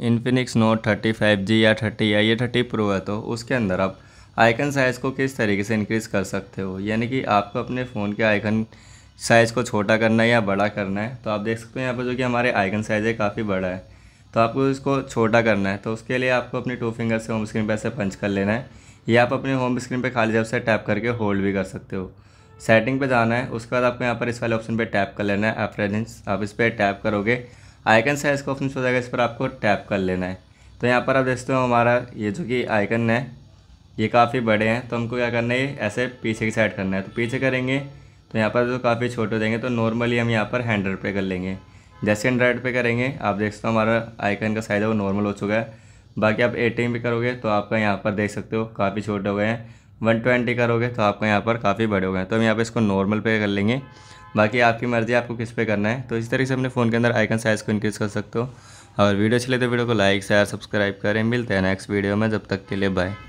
Infinix note thirty five G या thirty या ये थर्टी प्रो है तो उसके अंदर आप आइकन साइज़ को किस तरीके से इंक्रीज़ कर सकते हो यानी कि आपको अपने फ़ोन के आइकन साइज़ को छोटा करना है या बड़ा करना है तो आप देख सकते हैं यहाँ पर जो कि हमारे आइकन साइज़ है काफ़ी बड़ा है तो आपको इसको छोटा करना है तो उसके लिए आपको अपनी टू फिंगर से होम स्क्रीन पर ऐसे पंच कर लेना है या आप अपने होम स्क्रीन पर खाली जब से टैप करके होल्ड भी कर सकते हो सेटिंग पे जाना है उसके बाद आपको यहाँ पर इस वाले ऑप्शन पे टैप कर लेना है एफ्रेजेंस आप इस पर टैप करोगे आइकन साइज़ का ऑप्शन हो जाएगा इस पर आपको टैप कर लेना है तो यहाँ पर आप देखते हो हमारा ये जो कि आइकन है ये काफ़ी बड़े हैं तो हमको क्या करना है ऐसे पीछे की साइड करना है तो पीछे करेंगे तो यहाँ पर जो काफ़ी छोटे देंगे तो नॉर्मली हम यहाँ पर हैंड्रेड पे कर लेंगे जैसे हंड्रेड पे करेंगे आप देख सकते हो हमारा आइकन का साइज़ है वो नॉर्मल हो चुका है बाकी आप एटीन पे करोगे तो आपका यहाँ पर देख सकते हो काफ़ी छोटे हो गए हैं वन ट्वेंटी करोगे तो आपका यहाँ पर काफ़ी बड़े हो गए हैं तो हम यहाँ पर इसको नॉर्मल पे कर लेंगे बाकी आपकी मर्ज़ी आपको किस पे करना है तो इस तरीके से अपने फ़ोन के अंदर आइकन साइज़ को इंक्रीज़ कर सकते हो और वीडियो अच्छी लगे तो वीडियो को लाइक शेयर सब्सक्राइब करें मिलते हैं नेक्स्ट वीडियो में जब तक के लिए बाय